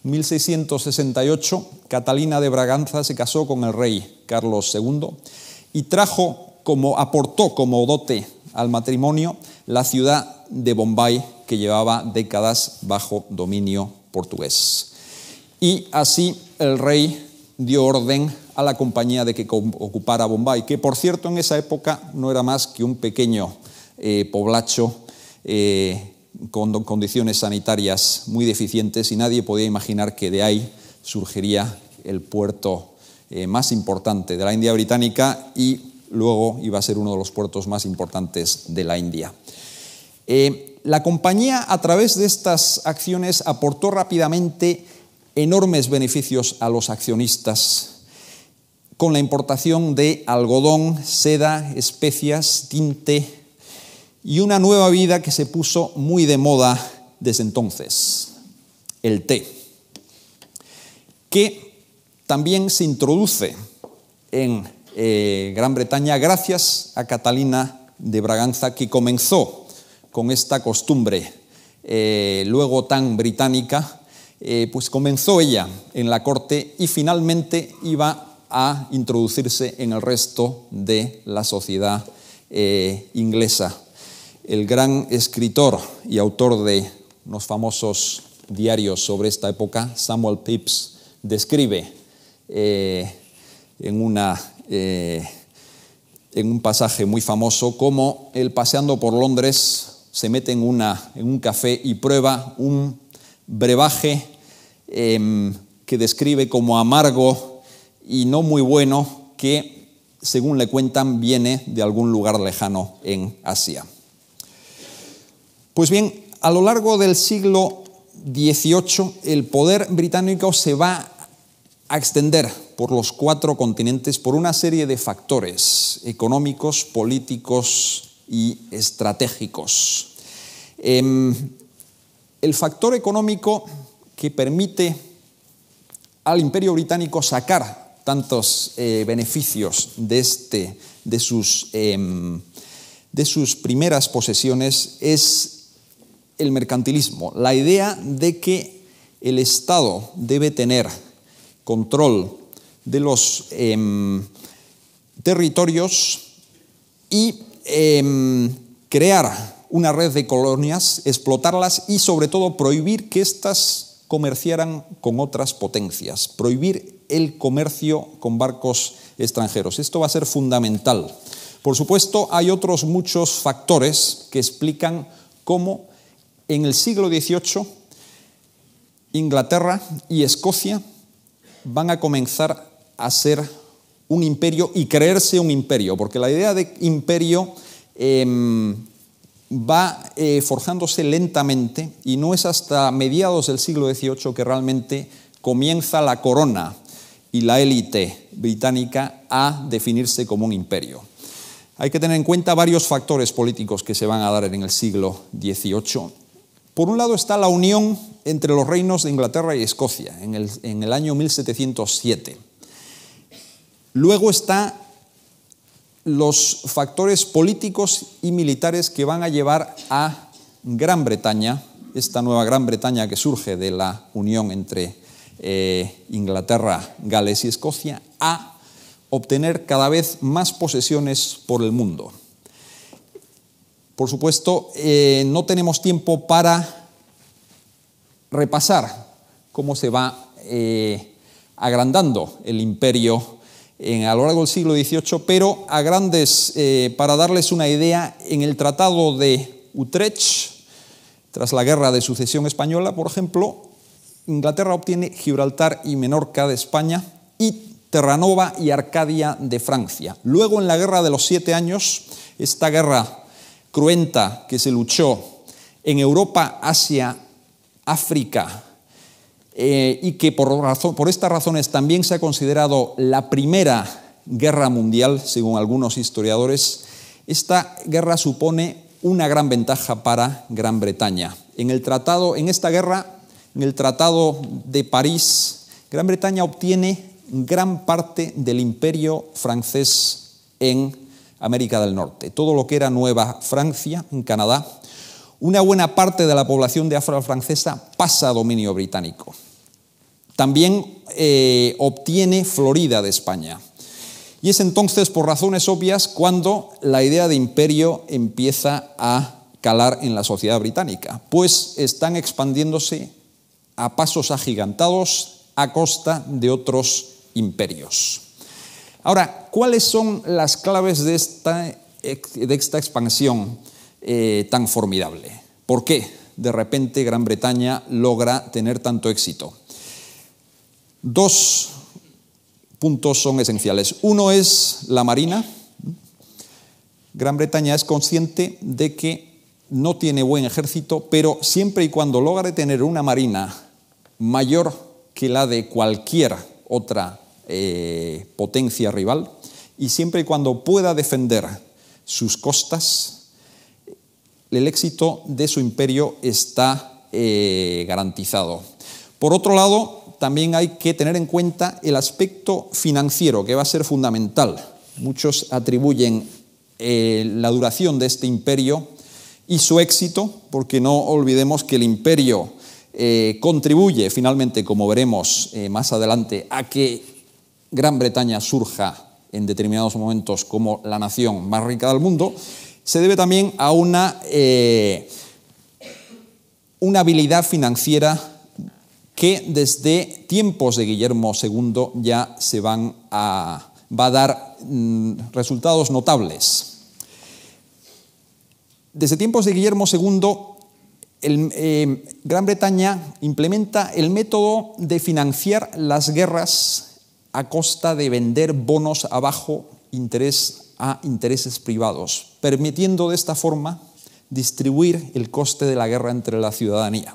1668, Catalina de Braganza se casó con el rey Carlos II y trajo como aportó como dote al matrimonio la ciudad de Bombay que llevaba décadas bajo dominio portugués. Y así el rey dio orden a la compañía de que ocupara Bombay, que por cierto en esa época no era más que un pequeño eh, poblacho eh, con condiciones sanitarias muy deficientes y nadie podía imaginar que de ahí surgiría el puerto eh, más importante de la India británica y luego iba a ser uno de los puertos más importantes de la India. Eh, la compañía a través de estas acciones aportó rápidamente enormes beneficios a los accionistas con la importación de algodón, seda, especias, tinte, y una nueva vida que se puso muy de moda desde entonces, el té, que también se introduce en eh, Gran Bretaña gracias a Catalina de Braganza, que comenzó con esta costumbre eh, luego tan británica, eh, pues comenzó ella en la corte y finalmente iba a introducirse en el resto de la sociedad inglesa el gran escritor y autor de los famosos diarios sobre esta época, Samuel Pepys, describe eh, eh, en, un pasaje muy famoso cómo él paseando por Londres se mete en, un café y prueba un brebaje em, que describe como amargo y no muy bueno que, según le cuentan, viene de algún lugar lejano en Asia. Pues bien, a lo largo del siglo XVIII el poder británico se va a extender por los cuatro continentes por una serie de factores económicos, políticos y estratégicos. Em, el factor económico que permite al imperio británico sacar tantos eh, beneficios de, este, de, sus, em, de sus primeras posesiones es el mercantilismo, la idea de que el Estado debe tener control de los em, territorios y em, crear una red de colonias, explotarlas y sobre todo prohibir que éstas comerciaran con otras potencias, prohibir el comercio con barcos extranjeros. Esto va a ser fundamental. Por supuesto, hay otros muchos factores que explican cómo en el siglo XVIII, Inglaterra y Escocia van a comenzar a ser un imperio y creerse un imperio, porque la idea de imperio em, va eh, forjándose lentamente y no es hasta mediados del siglo XVIII que realmente comienza la corona y la élite británica a definirse como un imperio. Hay que tener en cuenta varios factores políticos que se van a dar en el siglo XVIII por un lado está la unión entre los reinos de Inglaterra y Escocia en el, año 1707. Luego está los factores políticos y militares que van a llevar a Gran Bretaña, esta nueva Gran Bretaña que surge de la unión entre eh, Inglaterra, Gales y Escocia, a obtener cada vez más posesiones por el mundo. Por supuesto, eh, no tenemos tiempo para repasar cómo se va eh, agrandando el imperio en, a lo largo del siglo XVIII, pero a grandes, eh, para darles una idea, en el Tratado de Utrecht, tras la Guerra de Sucesión Española, por ejemplo, Inglaterra obtiene Gibraltar y Menorca de España y Terranova y Arcadia de Francia. Luego, en la Guerra de los Siete Años, esta guerra cruenta que se luchó en Europa, Asia, África, eh, y que por, por estas razones también se ha considerado la primera guerra mundial, según algunos historiadores, esta guerra supone una gran ventaja para Gran Bretaña. En el tratado, en esta guerra, en el Tratado de París, Gran Bretaña obtiene gran parte del imperio francés en América del Norte, todo lo que era Nueva Francia, en Canadá. Una buena parte de la población de afrofrancesa pasa a dominio británico. También eh, obtiene Florida de España. Y es entonces, por razones obvias, cuando la idea de imperio empieza a calar en la sociedad británica, pues están expandiéndose a pasos agigantados a costa de otros imperios. Ahora, ¿cuáles son las claves de esta, de esta expansión eh, tan formidable? ¿Por qué de repente Gran Bretaña logra tener tanto éxito? Dos puntos son esenciales. Uno es la Marina. Gran Bretaña es consciente de que no tiene buen ejército, pero siempre y cuando logre tener una Marina mayor que la de cualquier otra eh, potencia rival, y siempre y cuando pueda defender sus costas, el éxito de su imperio está eh, garantizado. Por otro lado, también hay que tener en cuenta el aspecto financiero, que va a ser fundamental. Muchos atribuyen eh, la duración de este imperio y su éxito, porque no olvidemos que el imperio contribuye finalmente, como veremos más adelante, a que Gran Bretaña surja en determinados momentos como la nación más rica del mundo, se debe también a una, eh, una habilidad financiera que desde tiempos de Guillermo II ya se van a, va a dar mm, resultados notables. Desde tiempos de Guillermo II eh, Gran Bretaña implementa el método de financiar las guerras a costa de vender bonos a interés a intereses privados, permitiendo de esta forma distribuir el coste de la guerra entre la ciudadanía.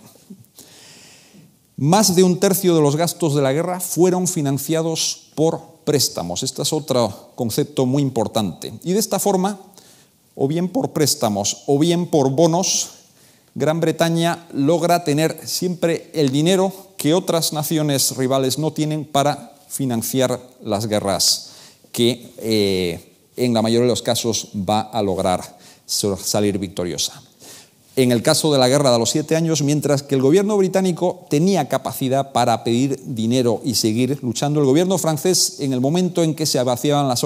Más de un tercio de los gastos de la guerra fueron financiados por préstamos. Este es otro concepto muy importante. Y de esta forma, o bien por préstamos o bien por bonos, Gran Bretaña logra tener siempre el dinero que otras naciones rivales no tienen para financiar las guerras, que eh, en la mayoría de los casos va a lograr salir victoriosa. En el caso de la guerra de los siete años, mientras que el gobierno británico tenía capacidad para pedir dinero y seguir luchando, el gobierno francés, en el momento en que se vaciaban las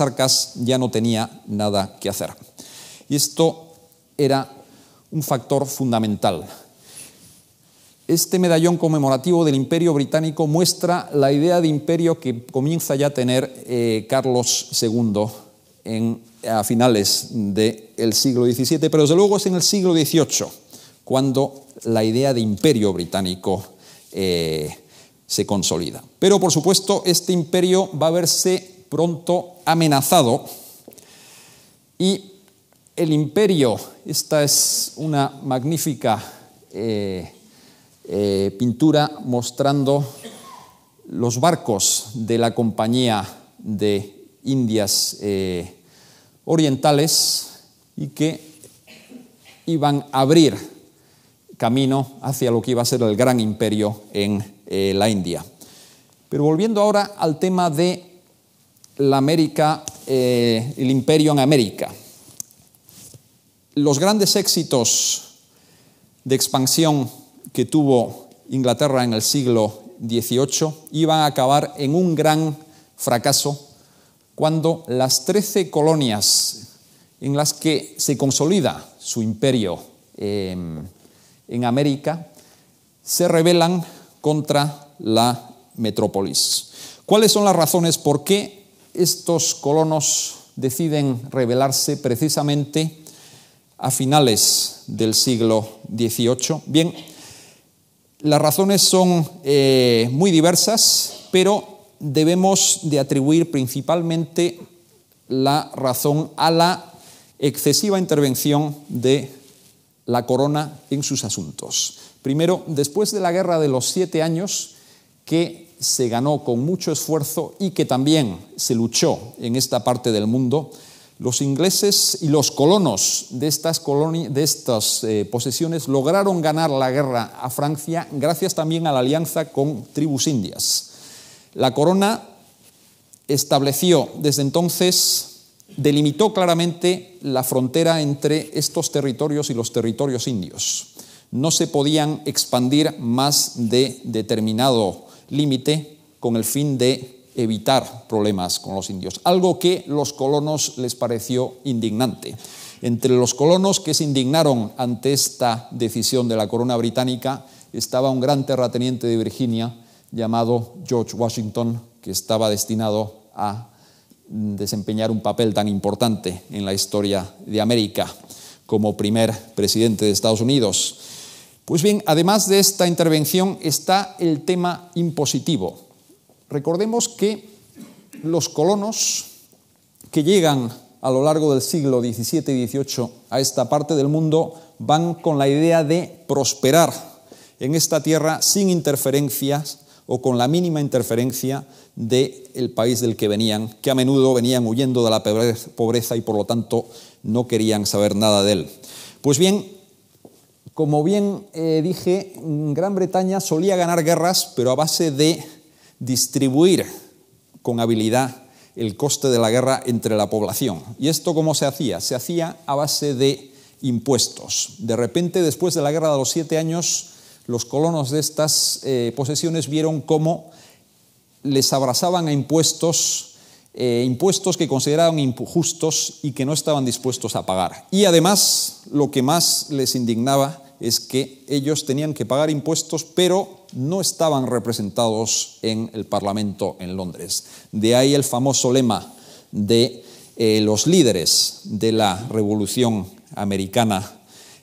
arcas, ya no tenía nada que hacer. Y esto era un factor fundamental este medallón conmemorativo del Imperio Británico muestra la idea de imperio que comienza ya a tener eh, Carlos II en, a finales del siglo XVII, pero desde luego es en el siglo XVIII cuando la idea de imperio británico eh, se consolida. Pero por supuesto este imperio va a verse pronto amenazado y el imperio, esta es una magnífica... Eh, eh, pintura mostrando los barcos de la compañía de Indias eh, Orientales y que iban a abrir camino hacia lo que iba a ser el gran imperio en eh, la India. Pero volviendo ahora al tema de la América, el imperio en América. Los grandes éxitos de expansión que tuvo Inglaterra en el siglo XVIII iba a acabar en un gran fracaso cuando las trece colonias en las que se consolida su imperio em, en América se rebelan contra la metrópolis. ¿Cuáles son las razones por qué estos colonos deciden rebelarse precisamente a finales del siglo XVIII? Bien, las razones son eh, muy diversas, pero debemos de atribuir principalmente la razón a la excesiva intervención de la corona en sus asuntos. Primero, después de la guerra de los siete años, que se ganó con mucho esfuerzo y que también se luchó en esta parte del mundo, los ingleses y los colonos de estas, de eh, posesiones lograron ganar la guerra a Francia gracias también a la alianza con tribus indias. La corona estableció desde entonces delimitó claramente la frontera entre estos territorios y los territorios indios. No se podían expandir más de determinado límite con el fin de evitar problemas con los indios, algo que los colonos les pareció indignante. Entre los colonos que se indignaron ante esta decisión de la corona británica estaba un gran terrateniente de Virginia llamado George Washington, que estaba destinado a desempeñar un papel tan importante en la historia de América como primer presidente de Estados Unidos. Pues bien, además de esta intervención está el tema impositivo. Recordemos que los colonos que llegan a lo largo del siglo XVII y XVIII a esta parte del mundo van con la idea de prosperar en esta tierra sin interferencias o con la mínima interferencia del el país del que venían, que a menudo venían huyendo de la pobreza y por lo tanto no querían saber nada de él. Pues bien, como bien eh, dije, Gran Bretaña solía ganar guerras, pero a base de distribuir con habilidad el coste de la guerra entre la población. ¿Y esto cómo se hacía? Se hacía a base de impuestos. De repente, después de la guerra de los siete años, los colonos de estas eh, posesiones vieron cómo les abrazaban a impuestos, eh, impuestos que consideraban injustos y que no estaban dispuestos a pagar. Y además, lo que más les indignaba es que ellos tenían que pagar impuestos, pero no estaban representados en el Parlamento en Londres. De ahí el famoso lema de eh, los líderes de la Revolución Americana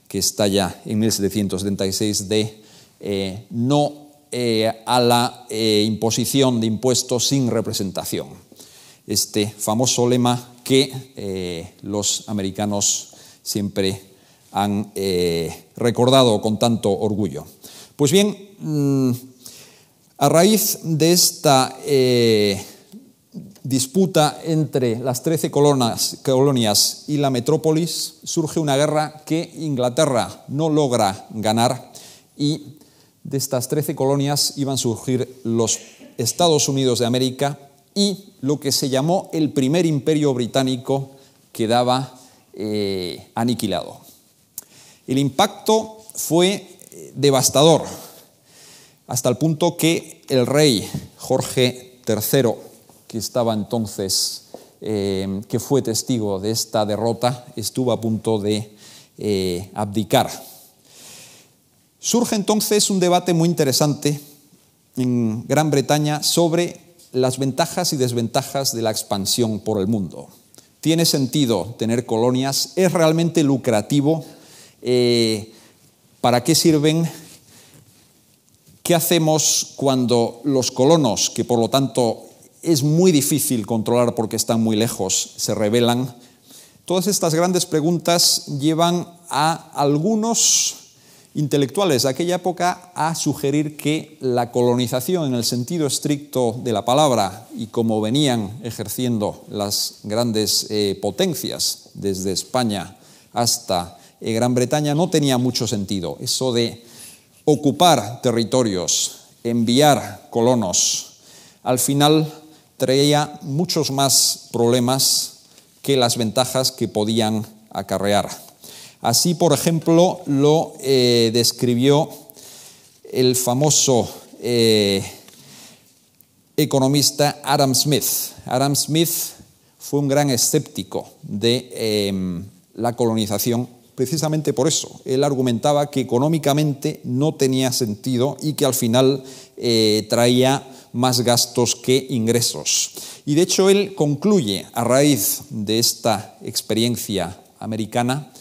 que estalla en 1776 de eh, no eh, a la imposición de impuestos sin representación. Este famoso lema que los americanos siempre han eh, recordado con tanto orgullo. Pues bien, mm, a raíz de esta eh, disputa entre las trece colonias, y la metrópolis, surge una guerra que Inglaterra no logra ganar y de estas trece colonias iban a surgir los Estados Unidos de América y lo que se llamó el primer imperio británico quedaba eh, aniquilado. El impacto fue eh, devastador, hasta el punto que el rey Jorge III, que estaba entonces, eh, que fue testigo de esta derrota, estuvo a punto de eh, abdicar. Surge entonces un debate muy interesante en Gran Bretaña sobre las ventajas y desventajas de la expansión por el mundo. ¿Tiene sentido tener colonias? ¿Es realmente lucrativo? Eh, para qué sirven, qué hacemos cuando los colonos, que por lo tanto es muy difícil controlar porque están muy lejos, se rebelan. Todas estas grandes preguntas llevan a algunos intelectuales de aquella época a sugerir que la colonización en el sentido estricto de la palabra y como venían ejerciendo las grandes eh, potencias desde España hasta eh, gran Bretaña no tenía mucho sentido. Eso de ocupar territorios, enviar colonos, al final traía muchos más problemas que las ventajas que podían acarrear. Así, por ejemplo, lo eh, describió el famoso eh, economista Adam Smith. Adam Smith fue un gran escéptico de em, la colonización precisamente por eso. Él argumentaba que económicamente no tenía sentido y que al final eh, traía más gastos que ingresos. Y de hecho él concluye a raíz de esta experiencia americana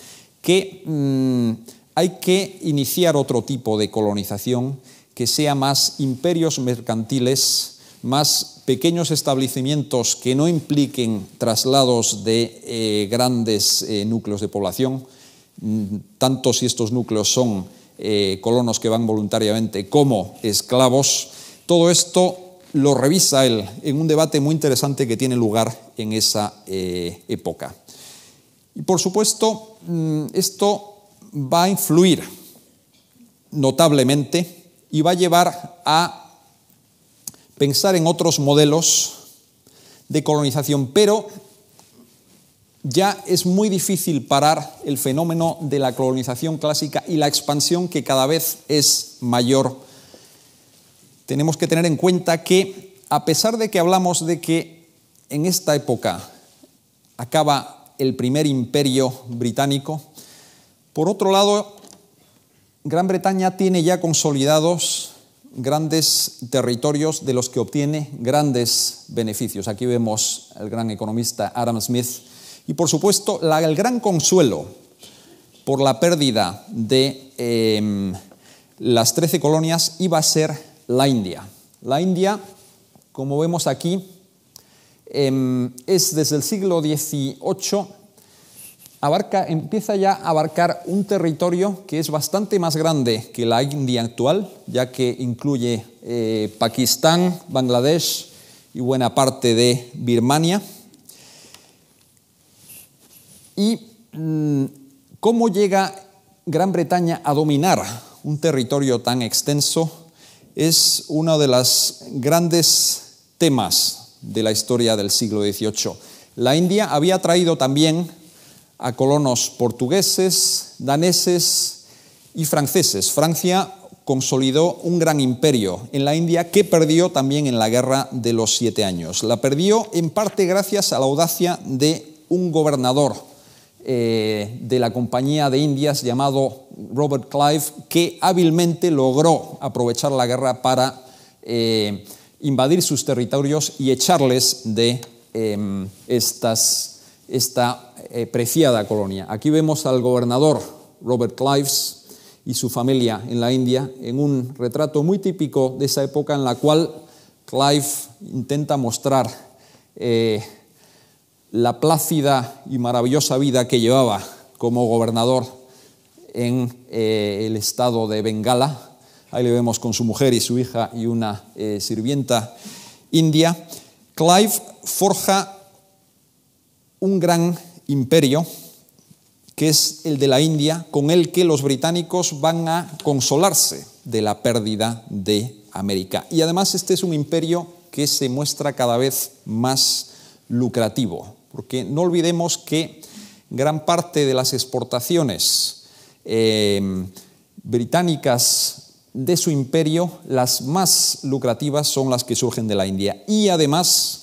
que mm, hay que iniciar otro tipo de colonización que sea más imperios mercantiles, más pequeños establecimientos que no impliquen traslados de eh, grandes eh, núcleos de población, Mm, tanto si estos núcleos son eh, colonos que van voluntariamente como esclavos. Todo esto lo revisa él en un debate muy interesante que tiene lugar en esa eh, época. Y por supuesto, mm, esto va a influir notablemente y va a llevar a pensar en otros modelos de colonización, pero ya es muy difícil parar el fenómeno de la colonización clásica y la expansión que cada vez es mayor. Tenemos que tener en cuenta que, a pesar de que hablamos de que en esta época acaba el primer imperio británico, por otro lado, Gran Bretaña tiene ya consolidados grandes territorios de los que obtiene grandes beneficios. Aquí vemos al gran economista Adam Smith y por supuesto, el gran consuelo por la pérdida de em, las 13 colonias iba a ser la India. La India, como vemos aquí, em, es desde el siglo XVIII, empieza ya a abarcar un territorio que es bastante más grande que la India actual, ya que incluye eh, Pakistán, Bangladesh y buena parte de Birmania y mm, cómo llega Gran Bretaña a dominar un territorio tan extenso es uno de los grandes temas de la historia del siglo XVIII. La India había traído también a colonos portugueses, daneses y franceses. Francia consolidó un gran imperio en la India que perdió también en la Guerra de los Siete Años. La perdió en parte gracias a la audacia de un gobernador eh, de la compañía de Indias llamado Robert Clive, que hábilmente logró aprovechar la guerra para eh, invadir sus territorios y echarles de em, esta eh, preciada colonia. Aquí vemos al gobernador Robert Clive y su familia en la India, en un retrato muy típico de esa época en la cual Clive intenta mostrar la plácida y maravillosa vida que llevaba como gobernador en eh, el estado de Bengala. Ahí le vemos con su mujer y su hija y una eh, sirvienta india. Clive forja un gran imperio que es el de la India, con el que los británicos van a consolarse de la pérdida de América. Y además este es un imperio que se muestra cada vez más lucrativo porque no olvidemos que gran parte de las exportaciones em, británicas de su imperio, las más lucrativas son las que surgen de la India. Y además,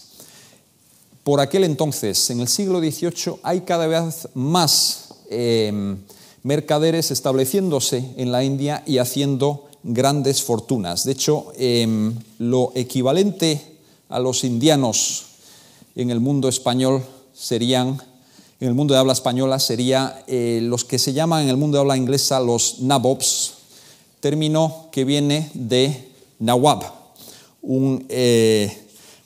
por aquel entonces, en el siglo XVIII, hay cada vez más em, mercaderes estableciéndose en la India y haciendo grandes fortunas. De hecho, em, lo equivalente a los indianos en el mundo español serían, en el mundo de habla española, serían eh, los que se llaman en el mundo de habla inglesa los nabobs, término que viene de nawab, eh,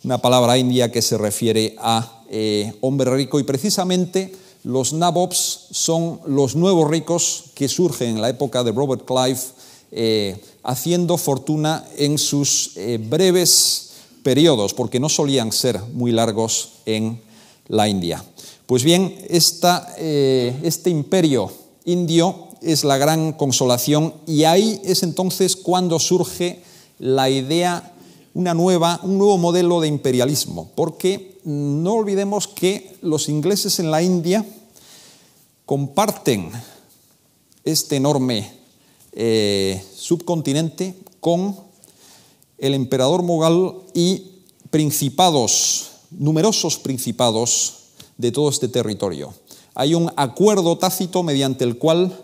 una palabra india que se refiere a eh, hombre rico y precisamente los nabobs son los nuevos ricos que surgen en la época de Robert Clive haciendo fortuna en sus breves periodos, porque no solían ser muy largos en la India. Pues bien, eh, este imperio indio es la gran consolación y ahí es entonces cuando surge la idea, una nueva, un nuevo modelo de imperialismo, porque no olvidemos que los ingleses en la India comparten este enorme eh, subcontinente con el emperador mughal y principados numerosos principados de todo este territorio. Hay un acuerdo tácito mediante el cual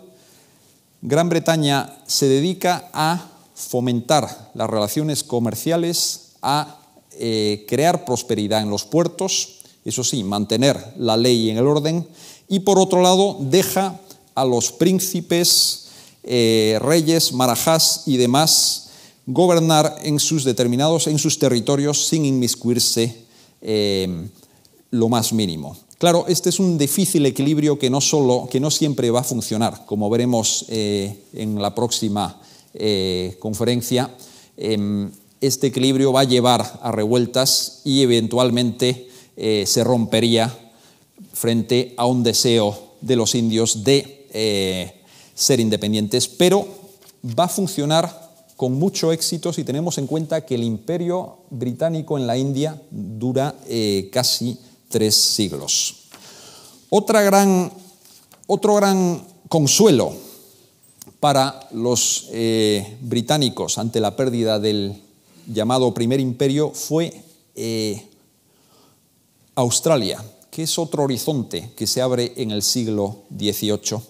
Gran Bretaña se dedica a fomentar las relaciones comerciales, a eh, crear prosperidad en los puertos, eso sí, mantener la ley en el orden, y por otro lado deja a los príncipes, eh, reyes, marajás y demás gobernar en sus determinados, en sus territorios sin inmiscuirse Em, lo más mínimo. Claro, este es un difícil equilibrio que no, solo, que no siempre va a funcionar, como veremos eh, en la próxima eh, conferencia. Em, este equilibrio va a llevar a revueltas y eventualmente eh, se rompería frente a un deseo de los indios de ser independientes, pero va a funcionar con mucho éxito si tenemos en cuenta que el imperio británico en la India dura eh, casi tres siglos. Otra gran, otro gran consuelo para los eh, británicos ante la pérdida del llamado primer imperio fue eh, Australia, que es otro horizonte que se abre en el siglo XVIII.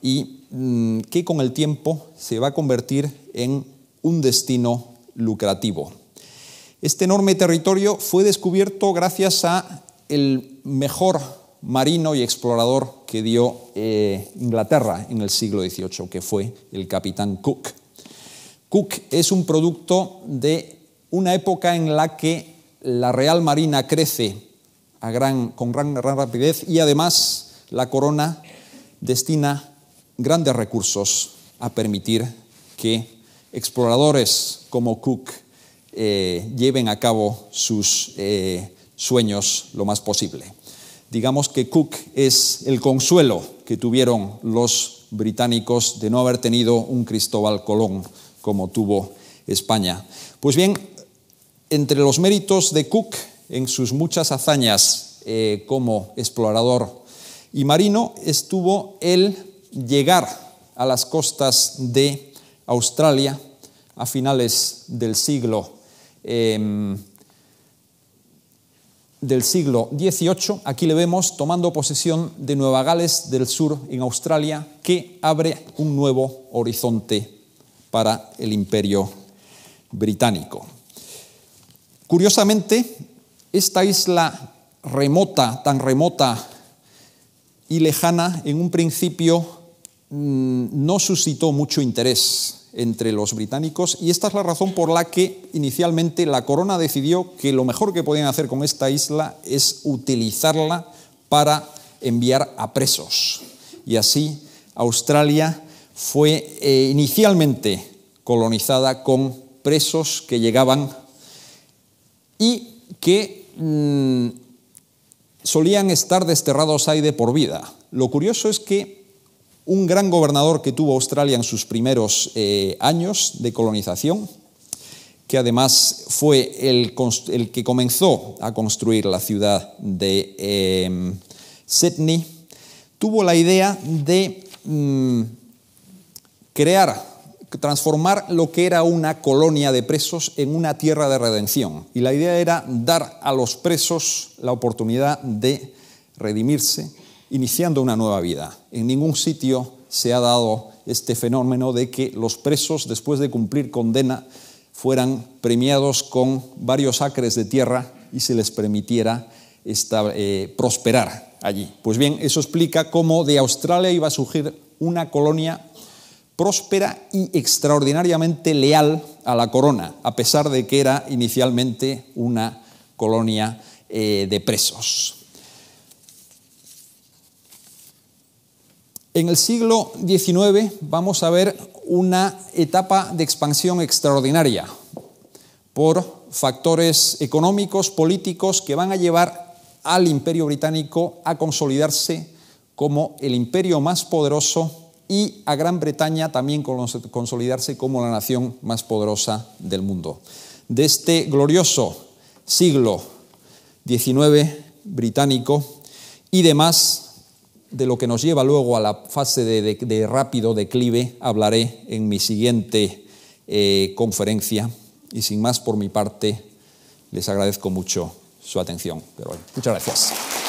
Y Mm, que con el tiempo se va a convertir en un destino lucrativo. Este enorme territorio fue descubierto gracias a el mejor marino y explorador que dio eh, Inglaterra en el siglo XVIII, que fue el capitán Cook. Cook es un producto de una época en la que la Real Marina crece a gran, con gran, gran rapidez y además la corona destina grandes recursos a permitir que exploradores como Cook eh, lleven a cabo sus eh, sueños lo más posible. Digamos que Cook es el consuelo que tuvieron los británicos de no haber tenido un Cristóbal Colón como tuvo España. Pues bien, entre los méritos de Cook en sus muchas hazañas eh, como explorador y marino estuvo el llegar a las costas de Australia a finales del siglo em, del siglo XVIII. Aquí le vemos tomando posesión de Nueva Gales del Sur en Australia, que abre un nuevo horizonte para el imperio británico. Curiosamente, esta isla remota, tan remota y lejana, en un principio Mm, no suscitó mucho interés entre los británicos y esta es la razón por la que inicialmente la corona decidió que lo mejor que podían hacer con esta isla es utilizarla para enviar a presos. Y así Australia fue eh, inicialmente colonizada con presos que llegaban y que mm, solían estar desterrados ahí de por vida. Lo curioso es que un gran gobernador que tuvo Australia en sus primeros eh, años de colonización, que además fue el, que comenzó a construir la ciudad de em, Sydney, tuvo la idea de mm, crear, transformar lo que era una colonia de presos en una tierra de redención. Y la idea era dar a los presos la oportunidad de redimirse, iniciando una nueva vida. En ningún sitio se ha dado este fenómeno de que los presos, después de cumplir condena, fueran premiados con varios acres de tierra y se les permitiera eh, prosperar allí. Pues bien, eso explica cómo de Australia iba a surgir una colonia próspera y extraordinariamente leal a la corona, a pesar de que era inicialmente una colonia eh, de presos. En el siglo XIX vamos a ver una etapa de expansión extraordinaria por factores económicos, políticos, que van a llevar al imperio británico a consolidarse como el imperio más poderoso y a Gran Bretaña también consolidarse como la nación más poderosa del mundo. De este glorioso siglo XIX británico y demás de lo que nos lleva luego a la fase de, rápido declive, hablaré en mi siguiente eh, conferencia. Y sin más por mi parte, les agradezco mucho su atención. muchas gracias.